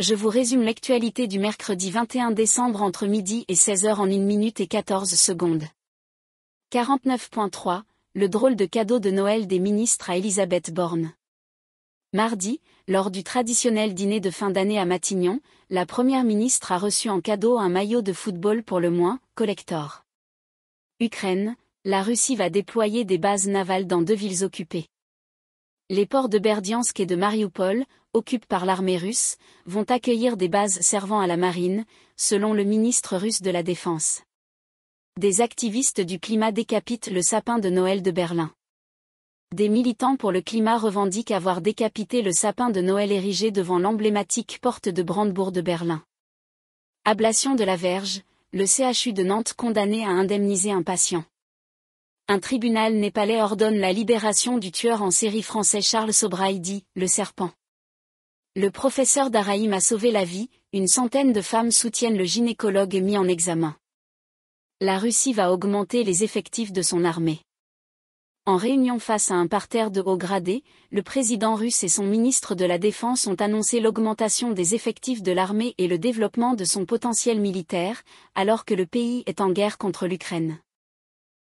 je vous résume l'actualité du mercredi 21 décembre entre midi et 16h en 1 minute et 14 secondes. 49.3 Le drôle de cadeau de Noël des ministres à Elisabeth Borne. Mardi, lors du traditionnel dîner de fin d'année à Matignon, la première ministre a reçu en cadeau un maillot de football pour le moins, collector. Ukraine, la Russie va déployer des bases navales dans deux villes occupées les ports de Berdiansk et de Mariupol, occupés par l'armée russe, vont accueillir des bases servant à la marine, selon le ministre russe de la Défense. Des activistes du climat décapitent le sapin de Noël de Berlin. Des militants pour le climat revendiquent avoir décapité le sapin de Noël érigé devant l'emblématique porte de Brandebourg de Berlin. Ablation de la verge, le CHU de Nantes condamné à indemniser un patient un tribunal népalais ordonne la libération du tueur en série français Charles Sobraidi, le serpent. Le professeur d'Araïm a sauvé la vie, une centaine de femmes soutiennent le gynécologue mis en examen. La Russie va augmenter les effectifs de son armée. En réunion face à un parterre de hauts gradés, le président russe et son ministre de la Défense ont annoncé l'augmentation des effectifs de l'armée et le développement de son potentiel militaire, alors que le pays est en guerre contre l'Ukraine.